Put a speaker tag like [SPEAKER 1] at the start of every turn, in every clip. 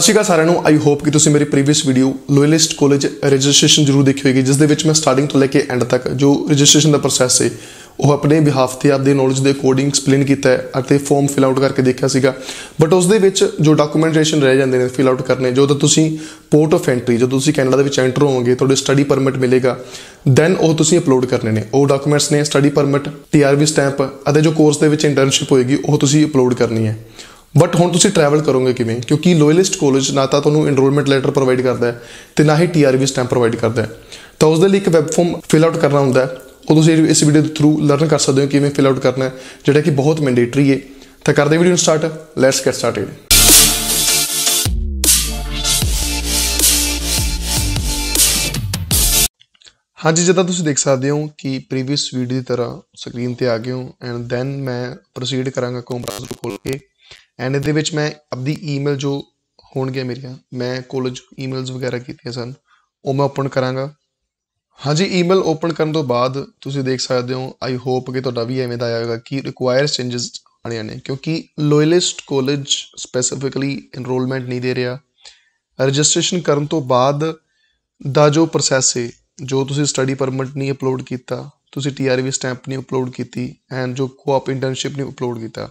[SPEAKER 1] ਸਤਿ ਸ਼੍ਰੀ ਅਕਾਲ ਸਾਰਿਆਂ ਨੂੰ ਆਈ ਹੋਪ ਕਿ ਤੁਸੀਂ ਮੇਰੀ previous video Loyalist college registration ਜ਼ਰੂਰ ਦੇਖੀ ਹੋਵੇਗੀ ਜਿਸ ਦੇ ਵਿੱਚ ਮੈਂ ਸਟਾਰਟਿੰਗ ਤੋਂ ਲੈ ਕੇ ਐਂਡ ਤੱਕ ਜੋ ਰਜਿਸਟ੍ਰੇਸ਼ਨ ਦਾ ਪ੍ਰੋਸੈਸ ਹੈ ਉਹ ਆਪਣੇ ਬਿਹਾਫ ਤੇ ਆਪਦੇ ਨੌਲੇਜ ਦੇ ਅਕੋਰਡਿੰਗ ਐਕਸਪਲੇਨ ਕੀਤਾ ਹੈ ਅਤੇ ਫਾਰਮ ਫਿਲ ਆਊਟ ਕਰਕੇ ਦੇਖਿਆ ਸੀਗਾ ਬਟ ਉਸ ਦੇ ਵਿੱਚ ਜੋ ਡਾਕੂਮੈਂਟੇਸ਼ਨ ਰਹਿ ਜਾਂਦੇ ਨੇ ਫਿਲ ਆਊਟ ਕਰਨੇ ਜੋ ਤਾਂ ਤੁਸੀਂ ਪੋਰਟ ਆਫ ਐਂਟਰੀ ਜਦੋਂ ਤੁਸੀਂ ਕੈਨੇਡਾ ਦੇ ਵਿੱਚ ਐਂਟਰ ਹੋਵੋਗੇ ਤੁਹਾਡੇ ਸਟੱਡੀ ਪਰਮਿਟ ਮਿਲੇਗਾ ਦੈਨ ਉਹ ਤੁਸੀਂ ਅਪਲੋਡ ਕਰਨੇ ਨੇ ਉਹ ਡਾਕੂਮੈਂਟਸ ਨੇ ਸਟੱਡੀ ਪਰਮਿਟ ਟੀਆਰਵੀ ਸਟੈਂਪ ਅਤੇ ਜੋ ਕੋਰਸ ਦੇ ਵਿੱਚ ਇੰਟਰਨਸ਼ਿਪ ਹੋਏਗੀ ਉਹ ਤੁਸੀਂ ਅਪਲੋਡ ਕਰਨੀ ਹੈ ਬਟ ਹੁਣ ਤੁਸੀਂ ਟਰੈਵਲ ਕਰੋਗੇ ਕਿਵੇਂ ਕਿਉਂਕਿ ਲੋਇਲਿਸਟ ਕਾਲਜ ਨਾ ਤਾਂ ਤੁਹਾਨੂੰ ਇਨਰੋਲਮੈਂਟ ਲੈਟਰ ਪ੍ਰੋਵਾਈਡ ਕਰਦਾ ਹੈ ਤੇ ਨਾ ਹੀ ਟੀਆਰਵੀ ਸਟੈਂਪ ਪ੍ਰੋਵਾਈਡ ਕਰਦਾ ਹੈ ਤਾਂ ਉਸ ਦੇ ਲਈ ਇੱਕ ਵੈਬ ਫਾਰਮ ਫਿਲ ਆਊਟ ਕਰਨਾ ਹੁੰਦਾ ਹੈ ਉਹ ਤੁਸੀਂ ਇਸ ਵੀਡੀਓ ਦੇ ਥਰੂ ਲਰਨ ਕਰ ਸਕਦੇ ਹੋ ਕਿਵੇਂ ਫਿਲ ਆਊਟ ਕਰਨਾ ਹੈ ਜਿਹੜਾ ਕਿ ਬਹੁਤ ਮੈਂਡੇਟਰੀ ਹੈ ਤਾਂ ਕਰਦੇ ਵੀਡੀਓ ਨੂੰ ਸਟਾਰਟ ਲੈਟਸ ਗੈਟ ਸਟਾਰਟਡ ਹਾਂਜੀ ਜਿੱਦਾਂ ਤੁਸੀਂ ਦੇਖ ਸਕਦੇ ਹੋ ਕਿ ਪ੍ਰੀਵੀਅਸ ਵੀਡੀਓ ਦੀ ਤਰ੍ਹਾਂ ਸਕਰੀਨ ਤੇ ਆ ਗਏ ਹੋ ਐਂਡ ਦੈਨ ਮੈਂ ਪ੍ਰੋਸੀਡ ਕਰਾਂਗਾ ਕੋਮ ਬ੍ਰਾਊਜ਼ਰ ਖੋਲ ਕੇ ਐਂਡ ਇਹਦੇ ਵਿੱਚ ਮੈਂ ਆਪਣੀ ਈਮੇਲ ਜੋ ਹੋਣਗੀਆਂ ਮੇਰੀਆਂ ਮੈਂ ਕਾਲਜ ਈਮੇਲਸ ਵਗੈਰਾ ਕੀਤੀਆਂ ਸਨ ਉਹ ਮੈਂ ਓਪਨ ਕਰਾਂਗਾ ਹਾਂਜੀ ਈਮੇਲ ਓਪਨ ਕਰਨ ਤੋਂ ਬਾਅਦ ਤੁਸੀਂ ਦੇਖ ਸਕਦੇ ਹੋ ਆਈ ਹੋਪ ਕਿ ਤੁਹਾਡਾ ਵੀ ਐਵੇਂ ਦਾ ਆਏਗਾ ਕਿ ਰਿਕੁਆਇਰ ਚੇਂजेस ਆਣੇ ਨੇ ਕਿਉਂਕਿ ਲੋਇਲਿਸਟ ਕਾਲਜ ਸਪੈਸੀਫਿਕਲੀ ਇਨਰੋਲਮੈਂਟ ਨਹੀਂ ਦੇ ਰਿਹਾ ਰਜਿਸਟ੍ਰੇਸ਼ਨ ਕਰਨ ਤੋਂ ਬਾਅਦ ਦਾ ਜੋ ਪ੍ਰੋਸੈਸ ਹੈ ਜੋ ਤੁਸੀਂ ਸਟੱਡੀ ਪਰਮਿਟ ਨਹੀਂ ਅਪਲੋਡ ਕੀਤਾ ਤੁਸੀਂ ਟੀਆਰਵੀ ਸਟੈਂਪ ਨਹੀਂ ਅਪਲੋਡ ਕੀਤੀ ਐਂਡ ਜੋ ਕੋਆਪ ਇੰਟਰਨਸ਼ਿਪ ਨਹੀਂ ਅਪਲੋਡ ਕੀਤਾ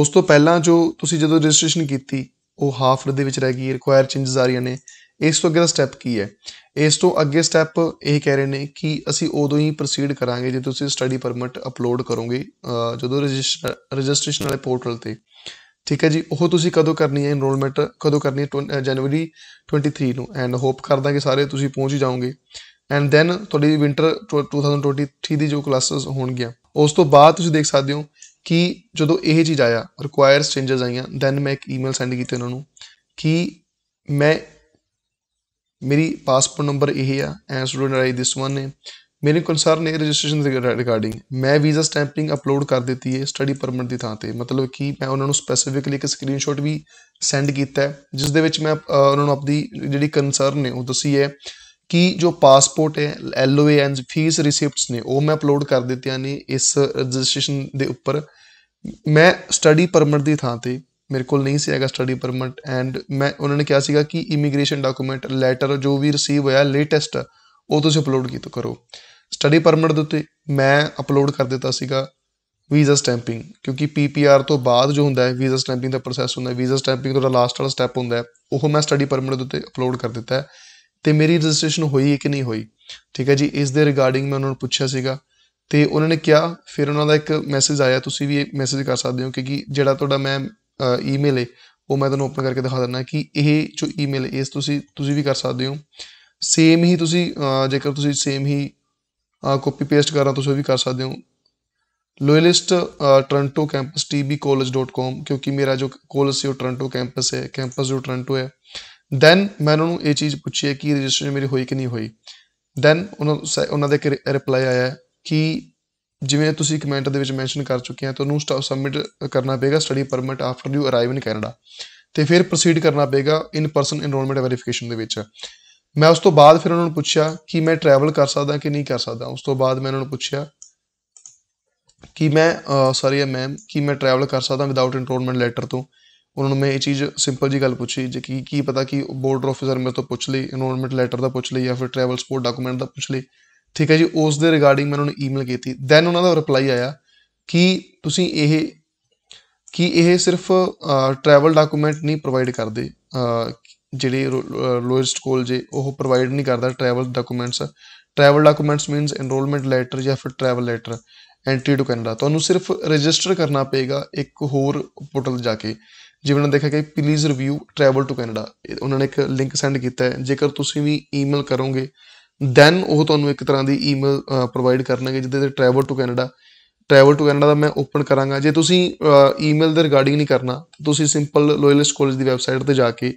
[SPEAKER 1] ਉਸ ਤੋਂ ਪਹਿਲਾਂ ਜੋ ਤੁਸੀਂ ਜਦੋਂ ਰਜਿਸਟ੍ਰੇਸ਼ਨ ਕੀਤੀ ਉਹ ਹਾਫ ਦੇ ਵਿੱਚ ਰਹਿ ਗਈ ਰਿਕੁਆਇਰ ਚੇਂਜਸ ਆ ਰਹੀਆਂ ਨੇ ਇਸ ਤੋਂ ਅੱਗੇ ਦਾ ਸਟੈਪ ਕੀ ਹੈ ਇਸ ਤੋਂ ਅੱਗੇ ਸਟੈਪ ਇਹ ਕਹਿ ਰਹੇ ਨੇ ਕਿ ਅਸੀਂ ਉਦੋਂ ਹੀ ਪ੍ਰੋਸੀਡ ਕਰਾਂਗੇ ਜੇ ਤੁਸੀਂ ਸਟੱਡੀ ਪਰਮਿਟ ਅਪਲੋਡ ਕਰੋਗੇ ਜਦੋਂ ਰਜਿਸਟ੍ਰੇਸ਼ਨ ਵਾਲੇ ਪੋਰਟਲ ਤੇ ਠੀਕ ਹੈ ਜੀ ਉਹ ਤੁਸੀਂ ਕਦੋਂ ਕਰਨੀ ਹੈ ਇਨਰੋਲਮੈਂਟ ਕਦੋਂ ਕਰਨੀ ਹੈ ਜਨਵਰੀ 23 ਨੂੰ ਐਂਡ ਹੋਪ ਕਰਦਾ ਕਿ ਸਾਰੇ ਤੁਸੀਂ ਪਹੁੰਚ ਹੀ ਜਾਓਗੇ ਐਂਡ ਦੈਨ ਤੁਹਾਡੀ ਵਿంటర్ 2023 ਦੀ ਜੋ ਕਲਾਸਸ ਹੋਣਗੀਆਂ ਉਸ ਤੋਂ ਬਾਅਦ ਤੁਸੀਂ ਦੇਖ ਸਕਦੇ ਹੋ ਕਿ ਜਦੋਂ ਇਹ ਚੀਜ਼ ਆਇਆ ਰਿਕੁਆਇਰਸ ਚੇਂਜਸ ਆਈਆਂ ਦੈਨ ਮੈਂ ਇੱਕ ਈਮੇਲ ਸੈਂਡ ਕੀਤੀ ਉਹਨਾਂ ਨੂੰ ਕਿ ਮੈਂ ਮੇਰੀ ਪਾਸਪੋਰਟ ਨੰਬਰ ਇਹ ਆ and student I this one ਨੇ ਮੇਰੇ ਕਨਸਰਨ ਇਹ ਰਜਿਸਟ੍ਰੇਸ਼ਨ ਰਿਗਾਰਡਿੰਗ ਮੈਂ ਵੀਜ਼ਾ ਸਟੈਂਪਿੰਗ ਅਪਲੋਡ ਕਰ ਦਿੱਤੀ ਹੈ ਸਟੱਡੀ ਪਰਮਿਟ ਦੀ ਥਾਂ ਤੇ ਮਤਲਬ ਕਿ ਮੈਂ ਉਹਨਾਂ ਨੂੰ ਸਪੈਸੀਫਿਕਲੀ ਇੱਕ ਸਕਰੀਨਸ਼ਾਟ ਵੀ ਸੈਂਡ ਕੀਤਾ ਜਿਸ ਦੇ ਵਿੱਚ ਮੈਂ ਉਹਨਾਂ ਨੂੰ ਆਪਣੀ ਜਿਹੜੀ ਕਨਸਰਨ ਨੇ ਉਹ ਦੱਸੀ ਹੈ ਕਿ ਜੋ ਪਾਸਪੋਰਟ ਹੈ ਐਲਓਏ ਐਂਡ ਫੀਸ ਰਿਸਿਪਟਸ ਨੇ ਉਹ ਮੈਂ ਅਪਲੋਡ ਕਰ ਦਿੱਤੀਆਂ ਨੇ ਇਸ ਰਜਿਸਟ੍ਰੇਸ਼ਨ ਦੇ ਉੱਪਰ ਮੈਂ ਸਟੱਡੀ ਪਰਮਿਟ ਦੀ ਥਾਂ ਤੇ ਮੇਰੇ ਕੋਲ ਨਹੀਂ ਸੀ ਹੈਗਾ ਸਟੱਡੀ ਪਰਮਿਟ ਐਂਡ ਮੈਂ ਉਹਨਾਂ ਨੇ ਕਿਹਾ ਸੀਗਾ ਕਿ ਇਮੀਗ੍ਰੇਸ਼ਨ ਡਾਕੂਮੈਂਟ ਲੈਟਰ ਜੋ ਵੀ ਰਿਸੀਵ ਹੋਇਆ ਲੇਟੈਸਟ ਉਹ ਤੁਸੀਂ ਅਪਲੋਡ ਕੀਤਾ ਕਰੋ ਸਟੱਡੀ ਪਰਮਿਟ ਦੇ ਉੱਤੇ ਮੈਂ ਅਪਲੋਡ ਕਰ ਦਿੱਤਾ ਸੀਗਾ ਵੀਜ਼ਾ ਸਟੈਂਪਿੰਗ ਕਿਉਂਕਿ ਪੀਪੀਆਰ ਤੋਂ ਬਾਅਦ ਜੋ ਹੁੰਦਾ ਹੈ ਵੀਜ਼ਾ ਸਟੈਂਪਿੰਗ ਦਾ ਪ੍ਰੋਸੈਸ ਹੁੰਦਾ ਹੈ ਵੀਜ਼ਾ ਸਟੈਂਪਿੰਗ ਦਾ ਲਾਸਟ ਵਾਲਾ ਸਟੈਪ ਹੁੰਦਾ ਹੈ ਉਹ ਮੈਂ ਸਟੱਡੀ ਪਰਮਿਟ ਦੇ ਉੱਤੇ ਅਪਲੋਡ ਕਰ ਦਿੱਤਾ ਹੈ ਤੇ ਮੇਰੀ ਰਜਿਸਟ੍ਰੇਸ਼ਨ ਹੋਈ ਹੈ ਕਿ ਨਹੀਂ ਹੋਈ ਠੀਕ ਹੈ ਜੀ ਇਸ ਦੇ ਰਿਗਾਰਡਿੰਗ ਮੈਂ ਉਹਨਾਂ ਨੂੰ ਪੁੱਛਿਆ ਸੀਗਾ ਤੇ ਉਹਨਾਂ ਨੇ ਕਿਹਾ ਫਿਰ ਉਹਨਾਂ ਦਾ ਇੱਕ ਮੈਸੇਜ ਆਇਆ ਤੁਸੀਂ ਵੀ ਇਹ ਮੈਸੇਜ ਕਰ ਸਕਦੇ ਹੋ ਕਿ ਜਿਹੜਾ ਤੁਹਾਡਾ ਮੈਂ ਈਮੇਲ ਹੈ ਉਹ ਮੈਂ ਤੁਹਾਨੂੰ ਓਪਨ ਕਰਕੇ ਦਿਖਾ ਦਿੰਦਾ ਕਿ ਇਹ ਜੋ ਈਮੇਲ ਹੈ ਇਸ ਤੁਸੀਂ ਤੁਸੀਂ ਵੀ ਕਰ ਸਕਦੇ ਹੋ ਸੇਮ ਹੀ ਤੁਸੀਂ ਜੇਕਰ ਤੁਸੀਂ ਸੇਮ ਹੀ ਕਾਪੀ ਪੇਸਟ ਕਰਾਂ ਤੁਸੀਂ ਵੀ ਕਰ ਸਕਦੇ ਹੋ ਲੋਇਲਿਸਟ ਟ੍ਰਾਂਟੋ ਕੈਂਪਸ tbcollege.com ਕਿਉਂਕਿ ਮੇਰਾ ਜੋ ਕਾਲਜ ਸੀ ਉਹ ਟ੍ਰਾਂਟੋ ਕੈਂਪਸ ਹੈ ਕੈਂਪਸ ਜੋ ਟ੍ਰਾਂਟੋ ਹੈ ਦੈਨ ਮੈਂ ਉਹਨਾਂ ਨੂੰ ਇਹ ਚੀਜ਼ ਪੁੱਛੀ ਹੈ ਕਿ ਰਜਿਸਟ੍ਰੇਸ਼ਨ ਮੇਰੀ ਹੋਈ ਕਿ ਨਹੀਂ ਹੋਈ ਦੈਨ ਉਹਨਾਂ ਉਹਨਾਂ ਦੇ ਰਿਪਲਾਈ ਆਇਆ ਕਿ ਜਿਵੇਂ ਤੁਸੀਂ ਕਮੈਂਟ ਦੇ ਵਿੱਚ ਮੈਂਸ਼ਨ ਕਰ ਚੁੱਕੇ ਆ ਤੁਹਾਨੂੰ ਸਟਾਫ ਸਬਮਿਟ ਕਰਨਾ ਪਏਗਾ study permit after you arrive in Canada ਤੇ ਫਿਰ ਪ੍ਰੋਸੀਡ ਕਰਨਾ ਪਏਗਾ ਇਨ ਪਰਸਨ ਇਨਰੋਲਮੈਂਟ ਵੈਰੀਫਿਕੇਸ਼ਨ ਦੇ ਵਿੱਚ ਮੈਂ ਉਸ ਤੋਂ ਬਾਅਦ ਫਿਰ ਉਹਨਾਂ ਨੂੰ ਪੁੱਛਿਆ ਕਿ ਮੈਂ ਟਰੈਵਲ ਕਰ ਸਕਦਾ ਕਿ ਨਹੀਂ ਕਰ ਸਕਦਾ ਉਸ ਤੋਂ ਬਾਅਦ ਮੈਂ ਉਹਨਾਂ ਨੂੰ ਪੁੱਛਿਆ ਕਿ ਮੈਂ ਸੌਰੀ ਮੈਮ ਕਿ ਮੈਂ ਟਰੈਵਲ ਕਰ ਸਕਦਾ ਵਿਦਆਊਟ ਇਨਰੋਲਮੈਂਟ ਲੈਟਰ ਤੋਂ ਉਹਨਾਂ ਨੂੰ ਮੈਂ ਇਹ ਚੀਜ਼ ਸਿੰਪਲ ਜੀ ਗੱਲ ਪੁੱਛੀ ਜੇ ਕੀ ਕੀ ਪਤਾ ਕਿ ਬੋਰਡਰ ਆਫੀਸਰ ਮੇਰੇ ਤੋਂ ਪੁੱਛ ਲਈ ਇਨਰੋਲਮੈਂਟ ਲੈਟਰ ਦਾ ਪੁੱਛ ਲਈ ਜਾਂ ਫਿਰ ਟਰੈਵਲ ਸਪੋਰਟ ਡਾਕੂਮੈਂਟ ਦਾ ਪੁੱਛ ਲਈ ਠੀਕ ਹੈ ਜੀ ਉਸ ਦੇ ਰਿਗਾਰਡਿੰਗ ਮੈਂ ਉਹਨਾਂ ਨੂੰ ਈਮੇਲ ਕੀਤੀ ਦੈਨ ਉਹਨਾਂ ਦਾ ਰਿਪਲਾਈ ਆਇਆ ਕਿ ਤੁਸੀਂ ਇਹ ਕਿ ਇਹ ਸਿਰਫ ਟਰੈਵਲ ਡਾਕੂਮੈਂਟ ਨਹੀਂ ਪ੍ਰੋਵਾਈਡ ਕਰਦੇ ਜਿਹੜੇ ਲੋਇਸਟ ਕੋਲ ਜੇ ਉਹ ਪ੍ਰੋਵਾਈਡ ਨਹੀਂ ਕਰਦਾ travel documents travel documents means enrolment letter ਜਾਂ ਫਿਰ travel letter entry to Canada ਤੁਹਾਨੂੰ ਸਿਰਫ ਰਜਿਸਟਰ ਕਰਨਾ ਪਏਗਾ ਇੱਕ ਹੋਰ ਪੋਰਟਲ ਜਾ ਕੇ ਜਿਵੇਂ ਉਹਨਾਂ ਦੇਖਿਆ ਕਿ please review travel to Canada ਉਹਨਾਂ ਨੇ ਇੱਕ ਲਿੰਕ ਸੈਂਡ ਕੀਤਾ ਹੈ ਜੇਕਰ ਤੁਸੀਂ ਵੀ ਈਮੇਲ ਕਰੋਗੇ ਦੈਨ ਉਹ ਤੁਹਾਨੂੰ ਇੱਕ ਤਰ੍ਹਾਂ ਦੀ ਈਮੇਲ ਪ੍ਰੋਵਾਈਡ ਕਰਨਗੇ ਜਿੱਦੇ ਤੇ travel to Canada travel to Canada ਦਾ ਮੈਂ ਓਪਨ ਕਰਾਂਗਾ ਜੇ ਤੁਸੀਂ ਈਮੇਲ ਦੇ ਰਿਗਾਰਡਿੰਗ ਨਹੀਂ ਕਰਨਾ ਤੁਸੀਂ ਸਿੰਪਲ ਲੋਇਲਿਸਟ ਕਾਲਜ ਦੀ ਵੈਬਸਾਈਟ ਤੇ ਜਾ ਕੇ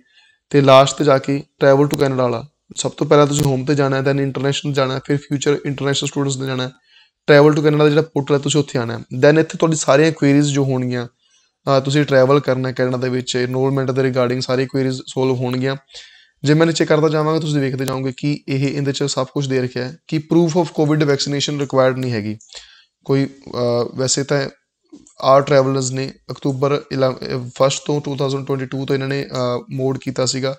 [SPEAKER 1] ਤੇ ਲਾਸਟ ਤੇ ਜਾ ਕੇ ਟਰੈਵਲ ਟੂ ਕੈਨੇਡਾ ਵਾਲਾ ਸਭ ਤੋਂ ਪਹਿਲਾਂ ਤੁਸੀਂ ਹੋਮ ਤੇ ਜਾਣਾ ਹੈ ਦੈਨ ਇੰਟਰਨੈਸ਼ਨਲ ਜਾਣਾ ਫਿਰ ਫਿਊਚਰ ਇੰਟਰਨੈਸ਼ਨਲ ਸਟੂਡੈਂਟਸ ਦੇ ਜਾਣਾ ਹੈ ਟਰੈਵਲ ਟੂ ਕੈਨੇਡਾ ਦਾ ਜਿਹੜਾ ਪੋਰਟਲ ਹੈ ਤੁਸੀਂ ਉੱਥੇ ਆਣਾ ਹੈ ਦੈਨ ਇੱਥੇ ਤੁਹਾਡੀ ਸਾਰੀਆਂ ਕੁਐਰੀਜ਼ ਜੋ ਹੋਣਗੀਆਂ ਤੁਸੀਂ ਟਰੈਵਲ ਕਰਨਾ ਕੈਨੇਡਾ ਦੇ ਵਿੱਚ ਇਨਰੋਲਮੈਂਟ ਦੇ ਰਿਗਾਰਡਿੰਗ ਸਾਰੀ ਕੁਐਰੀਜ਼ ਸੋਲਵ ਹੋਣਗੀਆਂ ਜੇ ਮੈਂ ਨੀਚੇ ਕਰਦਾ ਜਾਵਾਂਗਾ ਤੁਸੀਂ ਦੇਖਦੇ ਜਾਓਗੇ ਕਿ ਇਹ ਇਹਦੇ ਚ ਸਭ ਕੁਝ ਦੇ ਰੱਖਿਆ ਹੈ ਕਿ proof of covid vaccination required ਨਹੀਂ ਹੈਗੀ ਕੋਈ ਵੈਸੇ ਤਾਂ ਆਰ ਟਰੈਵਲਰਸ ਨੇ ਅਕਤੂਬਰ 1 ਤੋਂ 2022 ਤੋਂ ਇਹਨਾਂ ਨੇ ਮੋਡ ਕੀਤਾ ਸੀਗਾ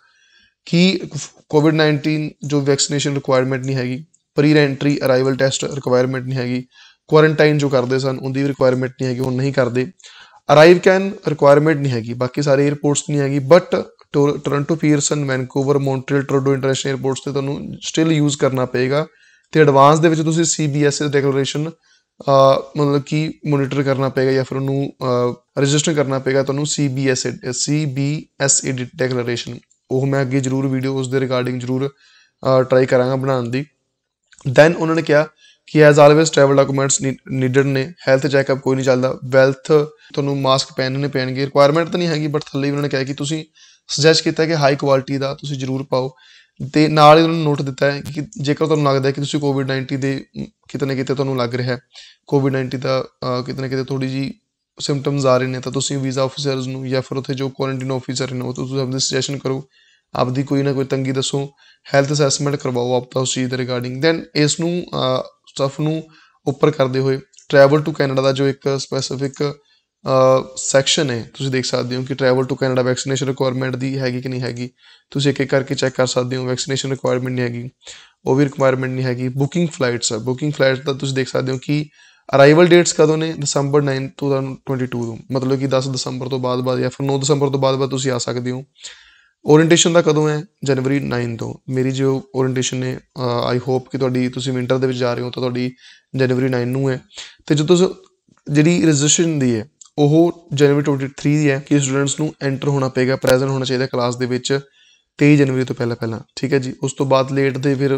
[SPEAKER 1] ਕਿ ਕੋਵਿਡ-19 ਜੋ ਵੈਕਸੀਨੇਸ਼ਨ ਰਿਕੁਆਇਰਮੈਂਟ ਨਹੀਂ ਹੈਗੀ pre entry arrival test requirement ਨਹੀਂ ਹੈਗੀ ਕੁਆਰੰਟਾਈਨ ਜੋ ਕਰਦੇ ਸਨ ਉਹਦੀ ਵੀ ਰਿਕੁਆਇਰਮੈਂਟ ਨਹੀਂ ਹੈਗੀ ਉਹ ਨਹੀਂ ਕਰਦੇ ਅਰਾਈਵ ਕੈਨ ਰਿਕੁਆਇਰਮੈਂਟ ਨਹੀਂ ਹੈਗੀ ਬਾਕੀ ਸਾਰੇ 에어ਪੋਰਟਸ ਨਹੀਂ ਹੈਗੀ but Toronto Pearson Vancouver Montreal Trudeau international airports ਤੇ ਤੁਹਾਨੂੰ ਸਟਿਲ ਯੂਜ਼ ਕਰਨਾ ਪਏਗਾ ਤੇ ਐਡਵਾਂਸ ਦੇ ਵਿੱਚ ਤੁਸੀਂ ਸੀਬੀਐਸਐਸ ਡੈਕਲੇਰੇਸ਼ਨ ਮਤਲਬ ਕਿ ਮੋਨੀਟਰ ਕਰਨਾ ਪਏਗਾ ਜਾਂ ਫਿਰ ਉਹਨੂੰ ਰਜਿਸਟਰ ਕਰਨਾ ਪਏਗਾ ਤੁਹਾਨੂੰ ਸੀਬੀਐਸ ਸੀਬੀਐਸ ਡੈਕਲੇਰੇਸ਼ਨ ਉਹ ਮੈਂ ਅੱਗੇ ਜ਼ਰੂਰ ਵੀਡੀਓ ਉਸ ਦੇ ਰਿਗਾਰਡਿੰਗ ਜ਼ਰੂਰ ਟਰਾਈ ਕਰਾਂਗਾ ਬਣਾਉਣ ਦੀ ਦੈਨ ਉਹਨਾਂ ਨੇ ਕਿਹਾ ਕਿ as always travel documents needed ਨੇ ਹੈਲਥ ਚੈੱਕਅਪ ਕੋਈ ਨਹੀਂ ਚੱਲਦਾ ਵੈਲਥ ਤੁਹਾਨੂੰ ਮਾਸਕ ਪਹਿਨਣੇ ਪੈਣਗੇ ਰਿਕੁਆਇਰਮੈਂਟ ਤਾਂ ਨਹੀਂ ਹੈਗੀ ਬਟ ਥੱਲੇ ਉਹਨਾਂ ਨੇ ਕਿਹਾ ਕਿ ਤੁਸੀਂ ਸੁਜੈਸਟ ਕੀਤਾ ਕਿ ਹਾਈ ਕੁਆਲਿਟੀ ਦਾ ਤੁਸੀਂ ਜ਼ਰੂਰ ਪਾਓ ਤੇ ਨਾਲ ਹੀ ਉਹਨਾਂ ਨੂੰ ਨੋਟ ਦਿੱਤਾ ਹੈ ਕਿ ਜੇਕਰ ਤੁਹਾਨੂੰ ਲੱਗਦਾ ਹੈ ਕਿ ਤੁਸੀਂ ਕੋਵਿਡ-19 ਦੇ ਕਿਤੇ ਨਾ ਕਿਤੇ ਤੁਹਾਨੂੰ ਲੱਗ ਰਿਹਾ ਹੈ ਕੋਵਿਡ-19 ਦਾ ਕਿਤੇ ਨਾ ਕਿਤੇ ਥੋੜੀ ਜੀ ਸਿੰਪਟਮਸ ਆ ਰਹੇ ਨੇ ਤਾਂ ਤੁਸੀਂ ਵੀਜ਼ਾ ਆਫੀਸਰਸ ਨੂੰ ਜਾਂ ਫਿਰ ਉੱਥੇ ਜੋ ਕੁਆਰੰਟਾਈਨ ਆਫੀਸਰ ਨੇ ਉਹ ਤੋਂ ਤੁਸੀਂ ਆਪਣੀ ਕਰੋ ਆਪਦੀ ਕੋਈ ਨਾ ਕੋਈ ਤੰਗੀ ਦੱਸੋ ਹੈਲਥ ਅਸੈਸਮੈਂਟ ਕਰਵਾਓ ਆਪ ਦਾ ਉਸ ਚੀਜ਼ ਦੇ ਰਿਗਾਰਡਿੰਗ ਦੈਨ ਇਸ ਨੂੰ ਸਟਫ ਨੂੰ ਉੱਪਰ ਕਰਦੇ ਹੋਏ ਟਰੈਵਲ ਟੂ ਕੈਨੇਡਾ ਦਾ ਜੋ ਇੱਕ ਸਪੈਸਿਫਿਕ ਸੈਕਸ਼ਨ ਹੈ ਤੁਸੀਂ ਦੇਖ ਸਕਦੇ ਹੋ ਕਿ travel to Canada vaccination requirement ਦੀ ਹੈਗੀ ਕਿ ਨਹੀਂ ਹੈਗੀ ਤੁਸੀਂ ਇੱਕ ਇੱਕ ਕਰਕੇ ਚੈੱਕ ਕਰ ਸਕਦੇ ਹੋ ਵੈਕਸੀਨੇਸ਼ਨ ਰਿਕੁਆਇਰਮੈਂਟ ਨਹੀਂ ਹੈਗੀ ਉਹ ਵੀ ਰਿਕੁਆਇਰਮੈਂਟ ਨਹੀਂ ਹੈਗੀ ਬੁਕਿੰਗ ਫਲਾਈਟਸ ਆ ਬੁਕਿੰਗ ਫਲਾਈਟਸ ਦਾ ਤੁਸੀਂ ਦੇਖ ਸਕਦੇ ਹੋ ਕਿ ਅਰਾਈਵਲ ਡੇਟਸ ਕਦੋਂ ਨੇ ਦਸੰਬਰ 9 2022 ਮਤਲਬ ਕਿ 10 ਦਸੰਬਰ ਤੋਂ ਬਾਅਦ ਬਾਅਦ ਜਾਂ ਫਿਰ 9 ਦਸੰਬਰ ਤੋਂ ਬਾਅਦ ਬਾਅਦ ਤੁਸੀਂ ਆ ਸਕਦੇ ਹੋ ਓਰੀਐਂਟੇਸ਼ਨ ਦਾ ਕਦੋਂ ਹੈ ਜਨਵਰੀ 9 ਤੋਂ ਮੇਰੀ ਜੋ ਓਰੀਐਂਟੇਸ਼ਨ ਨੇ ਆਈ ਹੋਪ ਕਿ ਤੁਹਾਡੀ ਤੁਸੀਂ ਵਿੰਟਰ ਦੇ ਵਿੱਚ ਜਾ ਰਹੇ ਹੋ ਤਾਂ ਤੁਹਾਡੀ ਜਨਵਰੀ 9 ਨੂੰ ਹੈ ਤੇ ਜਦੋਂ ਜਿਹੜੀ ਰਜਿਸਟ੍ਰੇਸ਼ਨ ਦੀ ਹੈ ਉਹ ਜਨਵਰੀ 23 ਦੀ ਹੈ ਕਿ ਸਟੂਡੈਂਟਸ ਨੂੰ ਐਂਟਰ ਹੋਣਾ ਪਏਗਾ ਪ੍ਰੈਜ਼ੈਂਟ ਹੋਣਾ ਚਾਹੀਦਾ ਕਲਾਸ ਦੇ ਵਿੱਚ 23 ਜਨਵਰੀ ਤੋਂ ਪਹਿਲਾਂ ਪਹਿਲਾਂ ਠੀਕ ਹੈ ਜੀ ਉਸ ਤੋਂ ਬਾਅਦ ਲੇਟ ਦੇ ਫਿਰ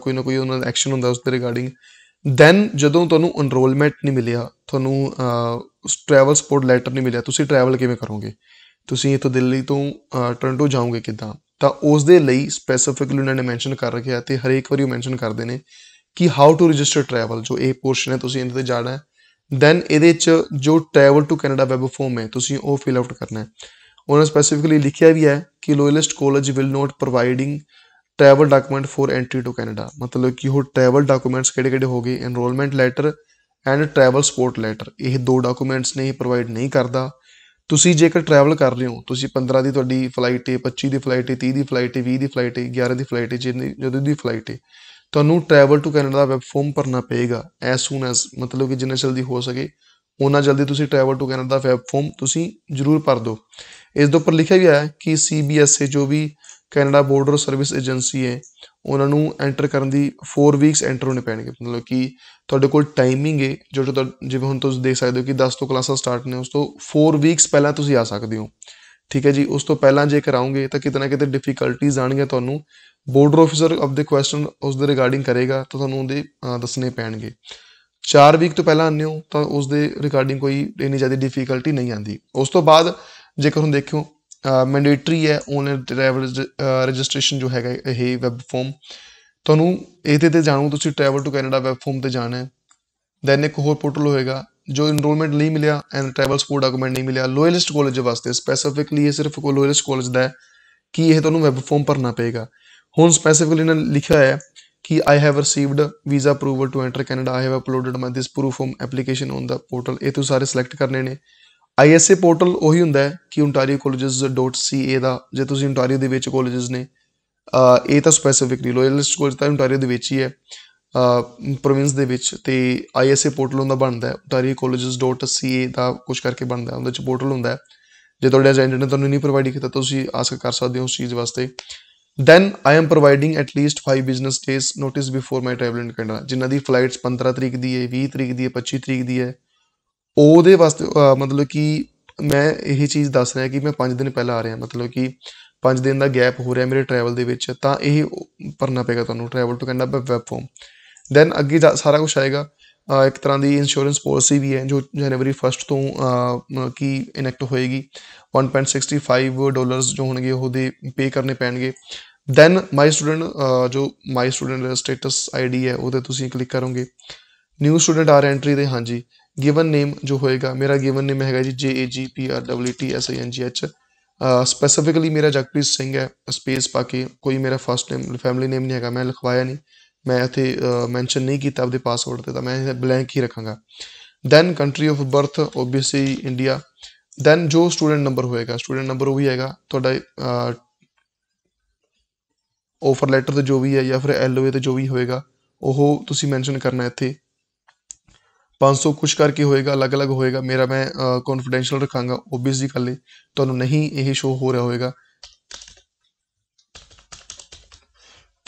[SPEAKER 1] ਕੋਈ ਨਾ ਕੋਈ ਉਹਨਾਂ ਦਾ ਐਕਸ਼ਨ ਹੁੰਦਾ ਉਸ ਦੇ ਰਿਗਾਰਡਿੰਗ ਦੈਨ ਜਦੋਂ ਤੁਹਾਨੂੰ ਐਨਰੋਲਮੈਂਟ ਨਹੀਂ ਮਿਲਿਆ ਤੁਹਾਨੂੰ ਟਰੈਵਲ ਸਪੋਰਟ ਲੈਟਰ ਨਹੀਂ ਮਿਲਿਆ ਤੁਸੀਂ ਟਰੈਵਲ ਕਿਵੇਂ ਕਰੋਗੇ ਤੁਸੀਂ ਇਥੋਂ ਦਿੱਲੀ ਤੋਂ ਟੋਰਾਂਟੋ ਜਾਓਗੇ ਕਿੱਦਾਂ ਤਾਂ ਉਸ ਦੇ ਲਈ ਸਪੈਸੀਫਿਕਲੀ ਉਹਨਾਂ ਨੇ ਮੈਂਸ਼ਨ ਕਰ ਰੱਖਿਆ ਤੇ ਹਰੇਕ ਵਾਰੀ ਉਹ ਮੈਂਸ਼ਨ ਕਰਦੇ ਨੇ ਕਿ ਹਾਊ ਟੂ ਰਜਿਸਟਰ ਟਰੈਵਲ ਜੋ ਇਹ ਪੋਰਸ਼ਨ ਹੈ ਤੁਸੀਂ ਇਹਦੇ ਤੇ ਜਾਣਾ ਹੈ ਦੈਨ ਇਹਦੇ ਚ ਜੋ travel to Canada web form ਹੈ ਤੁਸੀਂ ਉਹ ਫਿਲ ਆਊਟ ਕਰਨਾ ਹੈ ਉਹਨਾਂ ਸਪੈਸੀਫਿਕਲੀ ਲਿਖਿਆ ਵੀ ਹੈ ਕਿ Loyalist college will not providing travel document for entry to Canada ਮਤਲਬ ਕਿ ਉਹ ਟਰੈਵਲ ਡਾਕੂਮੈਂਟਸ ਕਿਹੜੇ-ਕਿਹੜੇ ਹੋਗੇ enrollment letter and travel support letter ਇਹ ਦੋ ਡਾਕੂਮੈਂਟਸ ਨਹੀਂ ਪ੍ਰੋਵਾਈਡ ਨਹੀਂ ਕਰਦਾ ਤੁਸੀਂ ਜੇਕਰ ਟਰੈਵਲ ਕਰ ਰਹੇ ਹੋ ਤੁਸੀਂ 15 ਦੀ ਤੁਹਾਡੀ ਫਲਾਈਟ ਹੈ 25 ਦੀ ਫਲਾਈਟ ਹੈ 30 ਦੀ ਫਲਾਈਟ ਹੈ 20 ਦੀ ਫਲਾਈਟ ਹੈ 11 ਦੀ ਫਲਾਈਟ ਹੈ ਜਦੋਂ ਦੀ ਫਲਾਈਟ ਹੈ ਤੁਹਾਨੂੰ ਟਰੈਵਲ ਟੂ ਕੈਨੇਡਾ ਦਾ ਵੈਬ ਫਾਰਮ ਭਰਨਾ ਪਏਗਾ ਐਸ ਸੂਨ ਐਸ ਮਤਲਬ ਕਿ ਜਿੰਨਾ ਜਲਦੀ ਹੋ ਸਕੇ ਉਹਨਾਂ ਜਲਦੀ ਤੁਸੀਂ ਟਰੈਵਲ ਟੂ ਕੈਨੇਡਾ ਦਾ ਵੈਬ ਫਾਰਮ ਤੁਸੀਂ ਜ਼ਰੂਰ ਭਰ ਦਿਓ ਇਸ ਦੇ ਉੱਪਰ ਲਿਖਿਆ ਗਿਆ ਹੈ ਕਿ ਸੀਬੀਐਸਏ ਜੋ ਵੀ ਕੈਨੇਡਾ ਬਾਰਡਰ ਸਰਵਿਸ ਏਜੰਸੀ ਹੈ ਉਹਨਾਂ ਨੂੰ ਐਂਟਰ ਕਰਨ ਦੀ 4 ਵੀਕਸ ਐਂਟਰ ਹੋਣੇ ਪੈਣਗੇ ਮਤਲਬ ਕਿ ਤੁਹਾਡੇ ਕੋਲ ਟਾਈਮਿੰਗ ਹੈ ਜੋ ਜਿਵੇਂ ਹੁਣ ਤੁਸੀਂ ਦੇਖ ਸਕਦੇ ਹੋ ਕਿ 10 ਤੋਂ ਕਲਾਸਾਂ ਸਟਾਰਟ ਨੇ ਉਸ ਤੋਂ 4 ਵੀਕਸ ਪਹਿਲਾਂ ਤੁਸੀਂ ਆ ਸਕਦੇ ਹੋ ਠੀਕ ਹੈ ਜੀ ਉਸ ਤੋਂ ਪਹਿਲਾਂ ਜੇ ਕਰਾਉਂਗੇ ਤਾਂ ਕਿਤੇ ਨਾ ਕਿਤੇ ਡਿਫਿਕਲਟੀਜ਼ ਆਣਗੀਆਂ ਤੁਹਾਨੂੰ ਬਾਰਡਰ ਆਫੀਸਰ ਆਫ ਦੇ ਕੁਐਸਚਨ ਉਸ ਦੇ ਰਿਗਾਰਡਿੰਗ ਕਰੇਗਾ ਤਾਂ ਤੁਹਾਨੂੰ ਉਹਦੇ ਦੱਸਣੇ ਪੈਣਗੇ 4 ਵੀਕ ਤੋਂ ਪਹਿਲਾਂ ਆਨੇ ਹੋ ਤਾਂ ਉਸ ਦੇ ਰਿਗਾਰਡਿੰਗ ਕੋਈ ਇੰਨੀ ਜ਼ਿਆਦਾ ਡਿਫਿਕਲਟੀ ਨਹੀਂ ਆਂਦੀ ਉਸ ਤੋਂ ਬਾਅਦ ਜੇਕਰ ਹੁਣ ਦੇਖਿਓ ਮੈਂਡੇਟਰੀ ਹੈ ਔਨਲਾਈਨ ਟਰੈਵਲ ਰਜਿਸਟ੍ਰੇਸ਼ਨ ਜੋ ਹੈਗਾ ਇਹ ਵੈਬ ਫਾਰਮ ਤੁਹਾਨੂੰ ਇਹਦੇ ਤੇ ਜਾਣੋ ਤੁਸੀਂ travel to Canada web form ਤੇ ਜਾਣਾ ਹੈ ਦੈਨ ਇੱਕ ਹੋਰ ਪੋਰਟਲ ਹੋਏਗਾ ਜੋ ਇਨਰੋਲਮੈਂਟ ਨਹੀਂ ਮਿਲਿਆ ਐਂਡ ਟਰੈਵਲ ਸਪੋਰਟ ਡਾਕੂਮੈਂਟ ਨਹੀਂ ਮਿਲਿਆ ਲੋਇਲਿਸਟ ਕਾਲਜ ਵਾਸਤੇ ਸਪੈਸੀਫਿਕਲੀ ਇਹ ਸਿਰਫ ਕੋ ਲੋਇਲਿਸਟ ਕਾਲਜ ਦਾ ਹੈ ਕਿ ਇਹ ਤੁਹਾਨੂੰ ਵੈਬ ਫਾਰਮ ਭਰਨਾ ਪਏਗਾ ਹੁਣ ਸਪੈਸੀਫਿਕਲੀ ਇਹਨਾਂ ਲਿਖਿਆ ਹੈ ਕਿ I have received visa approval to enter Canada I have uploaded my this proof form application on the portal ਇਹ ਤੁਸੀਂ ਸਾਰੇ ਸਿਲੈਕਟ ਕਰਨੇ ਨੇ ISA ਪੋਰਟਲ ਉਹੀ ਹੁੰਦਾ ਹੈ ਕਿ ontariocolleges.ca ਦਾ ਜੇ ਤੁਸੀਂ ontario ਦੇ ਵਿੱਚ ਕਾਲਜਸ ਨੇ ਇਹ ਤਾਂ ਸਪੈਸੀਫਿਕਲੀ ਲੋਇਲਿਸਟ ਕੋਲ ਤਾਂ ontario ਦੇ ਵਿੱਚ ਹੀ ਹੈ ਪ੍ਰੋਵਿੰਸ ਦੇ ਵਿੱਚ ਤੇ ISA ਪੋਰਟਲ ਉਹਦਾ ਬਣਦਾ ਹੈ ontariocolleges.ca ਦਾ ਕੁਝ ਕਰਕੇ ਬਣਦਾ ਹੈ ਉਹਦੇ ਚ ਪੋਰਟਲ ਹੁੰਦਾ ਹੈ ਜੇ ਤੁਹਾਡੇ ਏਜੰਟ ਨੇ ਤੁਹਾਨੂੰ ਨਹੀਂ ਪ੍ਰੋਵਾਈਡ ਕੀਤਾ ਤੁਸੀਂ ਆਸਕ ਕਰ ਸਕਦੇ ਹੋ ਉਸ ਚੀਜ਼ ਵਾਸਤੇ then I am providing at least 5 business days notice before my travel in Canada ਜਿਨ੍ਹਾਂ ਦੀ ਫਲਾਈਟਸ 15 ਤਰੀਕ ਦੀ ਹੈ 20 ਤਰੀਕ ਦੀ ਹੈ 25 ਤਰੀਕ ਦੀ ਹੈ ਉਹਦੇ ਵਾਸਤੇ ਮਤਲਬ ਕਿ ਮੈਂ ਇਹ ਚੀਜ਼ ਦੱਸ ਰਿਹਾ ਕਿ ਮੈਂ 5 ਦਿਨ ਪਹਿਲਾਂ ਆ ਰਿਹਾ ਮਤਲਬ ਕਿ 5 ਦਿਨ ਦਾ ਗੈਪ ਹੋ ਰਿਹਾ ਮੇਰੇ ਟਰੈਵਲ ਦੇ ਵਿੱਚ ਤਾਂ ਇਹ ਭਰਨਾ ਪਏਗਾ ਤੁਹਾਨੂੰ travel to Canada web form then ਅੱਗੇ ਸਾਰਾ ਕੁਝ ਆਏਗਾ ਇੱਕ ਤਰ੍ਹਾਂ ਦੀ ਇੰਸ਼ੋਰੈਂਸ ਪਾਲਿਸੀ ਵੀ ਹੈ ਜੋ ਜਨਵਰੀ 1 ਤੋਂ ਕਿ ਇਨੈਕਟ ਹੋਏਗੀ 1.65 ਡਾਲਰਸ ਜੋ ਹੋਣਗੇ ਉਹਦੇ ਪੇ ਕਰਨੇ ਪੈਣਗੇ ਦੈਨ ਮਾਈ ਸਟੂਡੈਂਟ ਜੋ ਮਾਈ ਸਟੂਡੈਂਟ ਸਟੇਟਸ ਆਈਡੀ ਹੈ ਉਹਦੇ ਤੁਸੀਂ ਕਲਿੱਕ ਕਰੋਗੇ ਨਿਊ ਸਟੂਡੈਂਟ ਆਰ ਐਂਟਰੀ ਦੇ ਹਾਂਜੀ ਗਿਵਨ ਨੇਮ ਜੋ ਹੋਏਗਾ ਮੇਰਾ ਗਿਵਨ ਨੇਮ ਹੈਗਾ ਜੀ J A G P R W T S I N G H specifically ਮੇਰਾ ਜਗਪ੍ਰੀਤ ਸਿੰਘ ਹੈ ਸਪੇਸ ਪਾ ਕੇ ਕੋਈ ਮੇਰਾ ਫਰਸਟ ਨੇਮ ਫੈਮਿਲੀ ਨੇਮ ਨਹੀਂ ਹੈਗਾ ਮੈਂ ਲਿਖਵਾਇਆ ਨਹੀਂ ਮੈਂ ਇੱਥੇ ਮੈਂਸ਼ਨ ਨਹੀਂ ਕੀਤਾ ਆਪਦੇ ਪਾਸਵਰਡ ਤੇ ਤਾਂ ਮੈਂ ਬਲੈਂਕ ਹੀ ਰੱਖਾਂਗਾ then country of birth obviously India then ਜੋ ਸਟੂਡੈਂਟ ਨੰਬਰ ਹੋਏਗਾ ਸਟੂਡੈਂਟ ਨੰਬਰ ਉਹ ਵੀ ਹੈਗਾ ਤੁਹਾਡਾ ਆਫਰ ਲੈਟਰ ਤੇ ਜੋ ਵੀ ਹੈ ਜਾਂ ਫਿਰ ਐਲਓਏ ਤੇ ਜੋ ਵੀ ਹੋਏਗਾ ਉਹ ਤੁਸੀਂ ਮੈਂਸ਼ਨ ਕਰਨਾ ਇੱਥੇ 500 ਕੁਛ ਕਰਕੇ ਹੋਏਗਾ ਅਲੱਗ-ਅਲੱਗ ਹੋਏਗਾ ਮੇਰਾ ਮੈਂ ਕੌਨਫੀਡੈਂਸ਼ੀਅਲ ਰੱਖਾਂਗਾ ਓਬਵੀਅਸਲੀ ਕੱਲੇ ਤੁਹਾਨੂੰ ਨਹੀਂ ਇਹ ਸ਼ੋ ਹੋ ਰਿਹਾ ਹੋਏਗਾ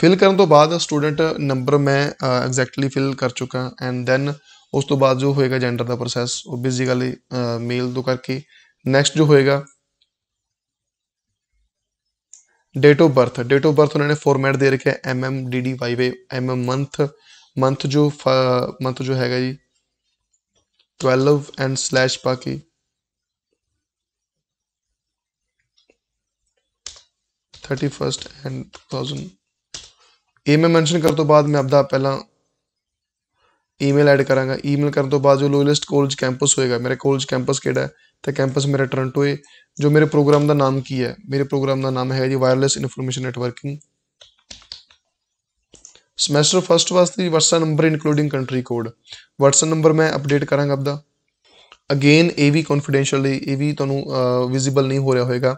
[SPEAKER 1] ਫਿਲ ਕਰਨ ਤੋਂ ਬਾਅਦ ਸਟੂਡੈਂਟ ਨੰਬਰ ਮੈਂ ਐਗਜ਼ੈਕਟਲੀ ਫਿਲ ਕਰ ਚੁੱਕਾ ਐਂਡ ਦੈਨ ਉਸ ਤੋਂ ਬਾਅਦ ਜੋ ਹੋਏਗਾ ਜੈਂਡਰ ਦਾ ਪ੍ਰੋਸੈਸ ਓਬਵੀਅਸਲੀ ਕੱਲੇ ਮੇਲ ਤੋਂ ਕਰਕੇ ਨੈਕਸਟ ਜੋ ਹੋਏਗਾ date of birth date of birth ਉਹਨਾਂ ਨੇ ਫਾਰਮੈਟ ਦੇ ਰੱਖਿਆ M M D D Y ਵੇ ਐਮ ਐਮ ਮੰਥ ਮੰਥ ਜੋ ਮੰਥ ਜੋ ਹੈਗਾ ਜੀ 12 and slash baki thirty first and thousand email mention करने तो बाद मैं आपका पहला ईमेल ऐड करा ईमेल करने तो बाद जो लोएलिस्ट कॉलेज कैंपस होएगा तो मेरा कॉलेज कैंपस कि कैंपस मेरा टोरंटो है जो मेरे प्रोग्राम का नाम की है मेरे प्रोग्राम का नाम है जी wireless information networking semester first ਵਾਸਤੇ WhatsApp number including country code WhatsApp number ਮੈਂ ਅਪਡੇਟ ਕਰਾਂਗਾ ਆਪਦਾ ਅਗੇਨ ਇਹ ਵੀ ਕੌਨਫੀਡੈਂਸ਼ੀਅਲੀ ਇਹ ਵੀ ਤੁਹਾਨੂੰ ਵਿਜ਼ੀਬਲ ਨਹੀਂ ਹੋ ਰਿਹਾ ਹੋਵੇਗਾ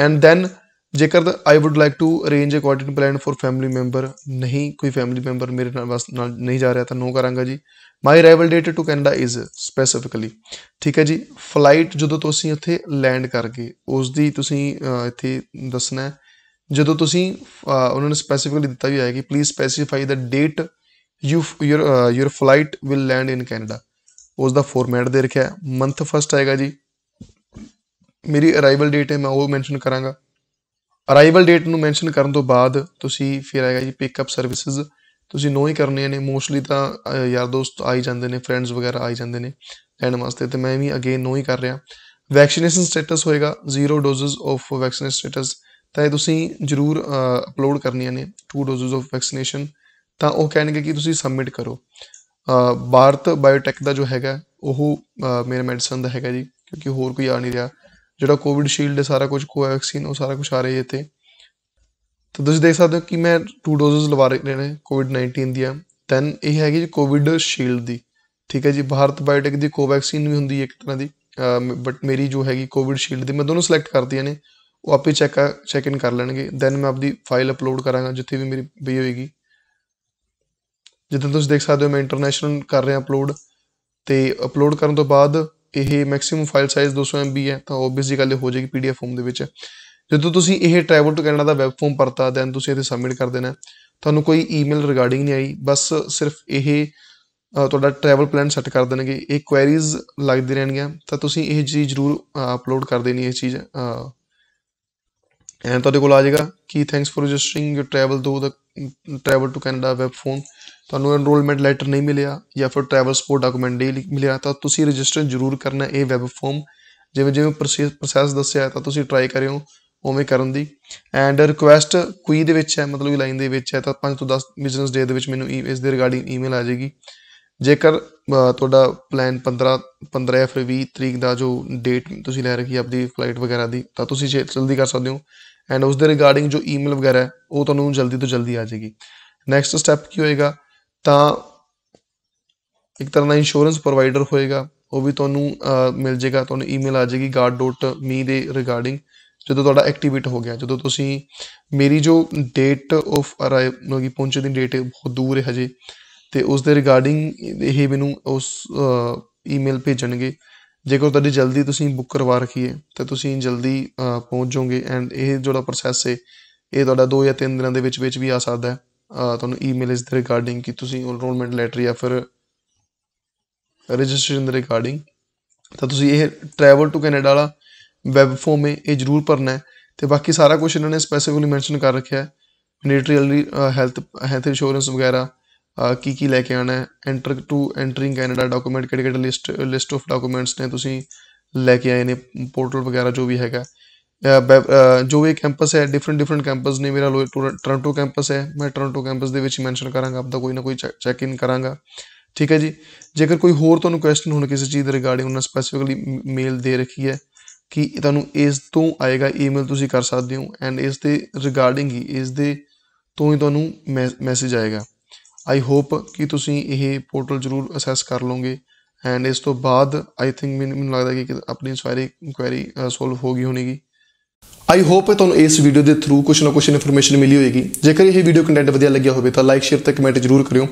[SPEAKER 1] ਐਂਡ ਦੈਨ ਜੇਕਰ I would like to arrange a quarantine plan for family member ਨਹੀਂ ਕੋਈ ਫੈਮਿਲੀ ਮੈਂਬਰ ਮੇਰੇ ਨਾਲ ਵਸ ਨਾਲ ਨਹੀਂ ਜਾ ਰਿਹਾ ਤਾਂ ਨੋ ਕਰਾਂਗਾ ਜੀ my arrival date to Canada is specifically ਠੀਕ ਹੈ ਜੀ ਫਲਾਈਟ ਜਦੋਂ ਤੁਸੀਂ ਉੱਥੇ ਲੈਂਡ ਕਰਗੇ ਉਸ ਦੀ ਤੁਸੀਂ ਇੱਥੇ ਦੱਸਣਾ ਹੈ ਜਦੋਂ ਤੁਸੀਂ ਉਹਨਾਂ ਨੇ ਸਪੈਸੀਫਿਕਲੀ ਦਿੱਤਾ ਵੀ ਹੈ ਕਿ please specify the date you your your flight will land in Canada ਉਸ ਦਾ ਫਾਰਮੈਟ ਦੇ ਰੱਖਿਆ ਮੰਥ ਫਸਟ ਆਏਗਾ ਜੀ ਮੇਰੀ ਅਰਾਈਵਲ ਡੇਟ ਹੈ ਮੈਂ ਉਹ ਮੈਂਸ਼ਨ ਕਰਾਂਗਾ ਅਰਾਈਵਲ ਡੇਟ ਨੂੰ ਮੈਂਸ਼ਨ ਕਰਨ ਤੋਂ ਬਾਅਦ ਤੁਸੀਂ ਫਿਰ ਆਏਗਾ ਜੀ ਪਿਕਅਪ ਸਰਵਿਸਿਜ਼ ਤੁਸੀਂ ਨੋ ਹੀ ਕਰਨੀਆਂ ਨੇ ਮੋਸਟਲੀ ਤਾਂ ਯਾਰ ਦੋਸਤ ਆਈ ਜਾਂਦੇ ਨੇ ਫਰੈਂਡਸ ਵਗੈਰਾ ਆਈ ਜਾਂਦੇ ਨੇ ਲੈਣ ਵਾਸਤੇ ਤੇ ਮੈਂ ਵੀ ਅਗੇਨ ਨੋ ਹੀ ਕਰ ਰਿਹਾ ਵੈਕਸੀਨੇਸ਼ਨ ਸਟੇਟਸ ਹੋਏਗਾ zero doses of vaccination status ਤਾਂ ਇਹ ਤੁਸੀਂ ਜਰੂਰ ਅਪਲੋਡ ਕਰਨੀਆਂ ਨੇ ਟੂ ਡੋਜ਼ਸ ਆਫ ਵੈਕਸੀਨੇਸ਼ਨ ਤਾਂ ਉਹ ਕਹਿਣਗੇ ਕਿ ਤੁਸੀਂ ਸਬਮਿਟ ਕਰੋ ਭਾਰਤ ਬਾਇਓਟੈਕ ਦਾ ਜੋ ਹੈਗਾ ਉਹ ਮੇਰੇ ਮੈਡੀਸਨ ਦਾ ਹੈਗਾ ਜੀ ਕਿਉਂਕਿ ਹੋਰ ਕੋਈ ਆ ਨਹੀਂ ਰਿਹਾ ਜਿਹੜਾ ਕੋਵਿਡ ਸ਼ੀਲਡ ਹੈ ਸਾਰਾ ਕੁਝ ਕੋਵੈਕਸਿਨ ਉਹ ਸਾਰਾ ਕੁਝ ਆ ਰਿਹਾ ਇੱਥੇ ਤਾਂ ਤੁਸੀਂ ਦੇਖ ਸਕਦੇ ਹੋ ਕਿ ਮੈਂ ਟੂ ਡੋਜ਼ਸ ਲਵਾ ਰਹੇ ਨੇ ਕੋਵਿਡ 19 ਦੀਆਂ ਥੈਨ ਇਹ ਹੈਗੀ ਜੀ ਕੋਵਿਡ ਸ਼ੀਲਡ ਦੀ ਠੀਕ ਹੈ ਜੀ ਭਾਰਤ ਬਾਇਓਟੈਕ ਦੀ ਕੋਵੈਕਸਿਨ ਵੀ ਹੁੰਦੀ ਹੈ ਇੱਕ ਤਰ੍ਹਾਂ ਦੀ ਬਟ ਮੇਰੀ ਜੋ ਹੈਗੀ ਕੋਵਿਡ ਸ਼ੀਲਡ ਦੀ ਮੈਂ ਦੋਨੋਂ ਸਿਲੈਕਟ ਕਰਦੀਆਂ ਨੇ ਉਹ ਆਪੇ ਚੈੱਕ ਚੈੱਕ ਇਨ ਕਰ ਲੈਣਗੇ ਦੈਨ ਮੈਂ ਆਪਦੀ ਫਾਈਲ ਅਪਲੋਡ ਕਰਾਂਗਾ ਜਿੱਥੇ ਵੀ ਮੇਰੀ ਬਈ ਹੋਏਗੀ ਜਿੱਦਾਂ ਤੁਸੀਂ ਦੇਖ ਸਕਦੇ ਹੋ ਮੈਂ ਇੰਟਰਨੈਸ਼ਨਲ ਕਰ ਰਿਹਾ ਅਪਲੋਡ ਤੇ ਅਪਲੋਡ ਕਰਨ ਤੋਂ ਬਾਅਦ ਇਹ ਮੈਕਸਿਮਮ ਫਾਈਲ ਸਾਈਜ਼ 200 MB ਹੈ ਤਾਂ ਆਬਵੀਅਸਲੀ ਗੱਲ ਹੋ ਜਾਏਗੀ ਪੀਡੀਐਫ ਫਾਰਮ ਦੇ ਵਿੱਚ ਜਦੋਂ ਤੁਸੀਂ ਇਹ ਟ੍ਰੈਵਲ ਟੂ ਕੈਨੇਡਾ ਦਾ ਵੈਬ ਫਾਰਮ ਭਰਤਾ ਦੈਨ ਤੁਸੀਂ ਇਹਦੇ ਸਬਮਿਟ ਕਰ ਦੇਣਾ ਤੁਹਾਨੂੰ ਕੋਈ ਈਮੇਲ ਰਿਗਾਰਡਿੰਗ ਨਹੀਂ ਆਈ ਬਸ ਸਿਰਫ ਇਹ ਤੁਹਾਡਾ ਟ੍ਰੈਵਲ ਪਲਾਨ ਸੈੱਟ ਕਰ ਦੇਣਗੇ ਇਹ ਕੁਐਰੀਜ਼ ਲੱਗਦੀ ਰਹਿਣਗੀਆਂ ਤਾਂ ਤੁਸੀਂ ਇਹ ਚੀਜ਼ ਜ਼ਰੂਰ ਅਪਲੋਡ ਕਰ ਦੇਣੀ ਇਹ ਚੀਜ਼ ਐਂਡ ਤੁਹਾਡੇ ਕੋਲ ਆ ਜਾਏਗਾ ਕੀ thanks for registering you travel to the travel to Canada web form ਤੁਹਾਨੂੰ ਐਨਰੋਲਮੈਂਟ ਲੈਟਰ ਨਹੀਂ ਮਿਲਿਆ ਜਾਂ ਫਿਰ ਟਰੈਵਲ ਸਪੋਰਟ ਡਾਕੂਮੈਂਟ ਨਹੀਂ ਮਿਲਿਆ ਤਾਂ ਤੁਸੀਂ ਰਜਿਸਟਰ ਜ਼ਰੂਰ ਕਰਨਾ ਇਹ ਵੈਬ ਫਾਰਮ ਜਿਵੇਂ ਜਿਵੇਂ ਪ੍ਰੋਸੈਸ ਦੱਸਿਆ ਤਾਂ ਤੁਸੀਂ ਟਰਾਈ ਕਰਿਓ ਉਵੇਂ ਕਰਨ ਦੀ ਐਂਡ ਰਿਕੁਐਸਟ ਕੁਈ ਦੇ ਵਿੱਚ ਹੈ ਮਤਲਬ ਲਾਈਨ ਦੇ ਵਿੱਚ ਹੈ ਤਾਂ 5 ਤੋਂ 10 ਬਿਜ਼ਨਸ ਡੇ ਦੇ ਵਿੱਚ ਮੈਨੂੰ e, ਇਸ ਦੇ ਰਿਗਾਰਡਿੰਗ ਈਮੇਲ ਆ ਜਾਏਗੀ ਜੇਕਰ ਤੁਹਾਡਾ ਪਲਾਨ 15 15 ਜਾਂ 20 ਤਰੀਕ ਦਾ ਜੋ ਡੇਟ ਤੁਸੀਂ ਲੈ ਰੱਖੀ ਆਪਣੀ ਫਲਾਈਟ ਵਗੈਰਾ ਦੀ ਤਾਂ ਤੁਸੀਂ ਜਲਦੀ ਕਰ ਸਕਦੇ ਹੋ ਐਂਡ ਉਸ ਦੇ ਰਿਗਾਰਡਿੰਗ ਜੋ ਈਮੇਲ ਵਗੈਰਾ ਹੈ ਉਹ ਤੁਹਾਨੂੰ ਜਲਦੀ ਤੋਂ ਜਲਦੀ ਆ ਜਾਏਗੀ ਨੈਕਸਟ ਸਟੈਪ ਕੀ ਹੋਏਗਾ ਤਾਂ ਇੱਕ ਤਰ੍ਹਾਂ ਦਾ ਇੰਸ਼ੋਰੈਂਸ ਪ੍ਰੋਵਾਈਡਰ ਹੋਏਗਾ ਉਹ ਵੀ ਤੁਹਾਨੂੰ ਮਿਲ ਜਾਏਗਾ ਤੁਹਾਨੂੰ ਈਮੇਲ ਆ ਜਾਏਗੀ guard.me ਦੇ ਰਿਗਾਰਡਿੰਗ ਜਦੋਂ ਤੁਹਾਡਾ ਐਕਟੀਵੇਟ ਹੋ ਗਿਆ ਜਦੋਂ ਤੁਸੀਂ ਮੇਰੀ ਜੋ ਡੇਟ ਆਫ ਅਰਾਈਵ ਹੋਗੀ ਪਹੁੰਚਣ ਦੀ ਡੇਟ ਬਹੁਤ ਦੂਰ ਹੈ ਹਜੇ ਤੇ ਉਸ ਦੇ ਰਿਗਾਰਡਿੰਗ ਇਹ ਮੈਨੂੰ ਉਸ ਈਮੇਲ ਭੇਜਣਗੇ ਜੇਕਰ ਤੁਹਾਡੀ ਜਲਦੀ ਤੁਸੀਂ ਬੁੱਕ ਕਰਵਾ ਰੱਖੀਏ ਤਾਂ ਤੁਸੀਂ ਜਲਦੀ ਪਹੁੰਚ ਜਾਓਗੇ ਐਂਡ ਇਹ ਜਿਹੜਾ ਪ੍ਰੋਸੈਸ ਹੈ ਇਹ ਤੁਹਾਡਾ 2 ਜਾਂ 3 ਦਿਨਾਂ ਦੇ ਵਿੱਚ ਵਿੱਚ ਵੀ ਆ ਸਕਦਾ ਹੈ ਤੁਹਾਨੂੰ ਈਮੇਲ ਇਸ ਦੇ ਰਿਗਾਰਡਿੰਗ ਕਿ ਤੁਸੀਂ ਐਨਰੋਲਮੈਂਟ ਲੈਟਰ ਜਾਂ ਫਿਰ ਰਜਿਸਟ੍ਰੇਸ਼ਨ ਦੇ ਰਿਗਾਰਡਿੰਗ ਤਾਂ ਤੁਸੀਂ ਇਹ ਟਰੈਵਲ ਟੂ ਕੈਨੇਡਾ ਵਾਲਾ ਵੈਬ ਫਾਰਮ ਹੈ ਇਹ ਜ਼ਰੂਰ ਭਰਨਾ ਹੈ ਤੇ ਬਾਕੀ ਸਾਰਾ ਕੁਝ ਇਹਨਾਂ ਨੇ ਸਪੈਸੀਫਿਕਲੀ ਮੈਂਸ਼ਨ ਕਰ ਰੱਖਿਆ ਹੈ ਮੈਂਡੇਟਰੀ ਹੈਲਥ ਹੈਲਥ ਇੰਸ਼ੋਰੈਂਸ ਵਗੈਰਾ ਕੀ ਕੀ ਲੈ ਕੇ ਆਣਾ ਹੈ enter to entering Canada document ਕਿਹੜੇ ਕਿਹੜੇ ਲਿਸਟ ਲਿਸਟ ਆਫ ਡਾਕੂਮੈਂਟਸ ਨੇ ਤੁਸੀਂ ਲੈ ਕੇ ਆਏ ਨੇ ਪੋਰਟਲ ਵਗੈਰਾ ਜੋ ਵੀ ਹੈਗਾ ਜੋ ਵੀ ਕੈਂਪਸ ਹੈ ਡਿਫਰੈਂਟ ਡਿਫਰੈਂਟ ਕੈਂਪਸ ਨੇ ਮੇਰਾ ਟੋਰਾਂਟੋ ਕੈਂਪਸ ਹੈ ਮੈਂ ਟੋਰਾਂਟੋ ਕੈਂਪਸ ਦੇ ਵਿੱਚ ਮੈਂਸ਼ਨ ਕਰਾਂਗਾ ਆਪਦਾ ਕੋਈ ਨਾ ਕੋਈ ਚੈੱਕ ਇਨ ਕਰਾਂਗਾ ਠੀਕ ਹੈ ਜੀ ਜੇਕਰ ਕੋਈ ਹੋਰ ਤੁਹਾਨੂੰ ਕੁਐਸਚਨ ਹੋਣ ਕਿਸੇ ਚੀਜ਼ ਦੇ ਰਿਗਾਰਡਿੰਗ ਉਹਨਾਂ ਸਪੈਸੀਫਿਕਲੀ ਮੇਲ ਦੇ ਰੱਖੀ ਹੈ ਕਿ ਤੁਹਾਨੂੰ ਇਸ ਤੋਂ ਆਏਗਾ ਈਮੇਲ ਤੁਸੀਂ ਕਰ ਸਕਦੇ ਹੋ ਐਂਡ ਇਸ ਦੇ ਰਿਗਾਰਡਿੰਗ ਹੀ ਇਸ ਦੇ ਤੋਂ ਹੀ ਤੁਹਾਨੂੰ ਮੈਸੇਜ ਆਏਗਾ ਆਈ ਹੋਪ ਕਿ ਤੁਸੀਂ ਇਹ ਪੋਰਟਲ ਜ਼ਰੂਰ ਅਸੈਸ ਕਰ ਲਓਗੇ ਐਂਡ ਇਸ ਤੋਂ ਬਾਅਦ ਆਈ ਥਿੰਕ ਮੈਨੂੰ ਲੱਗਦਾ ਕਿ ਆਪਣੀ ਸਾਰੀ ਇਨਕੁਆਇਰੀ ਸੋਲਵ ਹੋ ਗਈ ਹੋਣੀਗੀ ਆਈ ਹੋਪ ਤੁਹਾਨੂੰ ਇਸ ਵੀਡੀਓ ਦੇ ਥਰੂ ਕੁਝ ਨਾ ਕੁਝ ਇਨਫੋਰਮੇਸ਼ਨ ਮਿਲੀ ਹੋਵੇਗੀ ਜੇਕਰ ਇਹ ਵੀਡੀਓ ਕੰਟੈਂਟ ਵਧੀਆ ਲੱਗਿਆ ਹੋਵੇ ਤਾਂ ਲਾਈਕ ਸ਼ੇਅਰ ਤੇ ਕਮੈਂਟ ਜ਼ਰੂਰ ਕਰਿਓ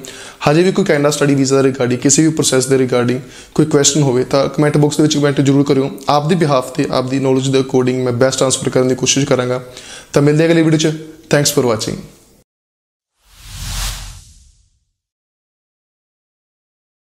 [SPEAKER 1] ਹਜੇ ਵੀ ਕੋਈ ਕੈਨੇਡਾ ਸਟੱਡੀ ਵੀਜ਼ਾ ਦੇ ਰਿਗਾਰਡਿੰਗ ਕਿਸੇ ਵੀ ਪ੍ਰੋਸੈਸ ਦੇ ਰਿਗਾਰਡਿੰਗ ਕੋਈ ਕੁਐਸਚਨ ਹੋਵੇ ਤਾਂ ਕਮੈਂਟ ਬਾਕਸ ਦੇ ਵਿੱਚ ਕਮੈਂਟ ਜ਼ਰੂਰ ਕਰਿਓ ਆਪ ਦੀ ਬਿਹਾਫ ਤੇ ਆਪ ਦੀ ਨੌਲੇਜ ਦੇ ਅਕੋਰਡਿੰਗ ਮੈਂ ਬੈਸਟ ਟ੍ਰਾਂਸਫਰ ਕਰਨ ਦੀ ਕੋਸ਼ਿਸ਼ ਕਰਾਂਗਾ ਤਾਂ ਮਿਲਦੇ ਅਗਲੀ ਵੀਡੀਓ 'ਚ ਥੈਂਕਸ ਫਾਰ ਵਾਚਿੰਗ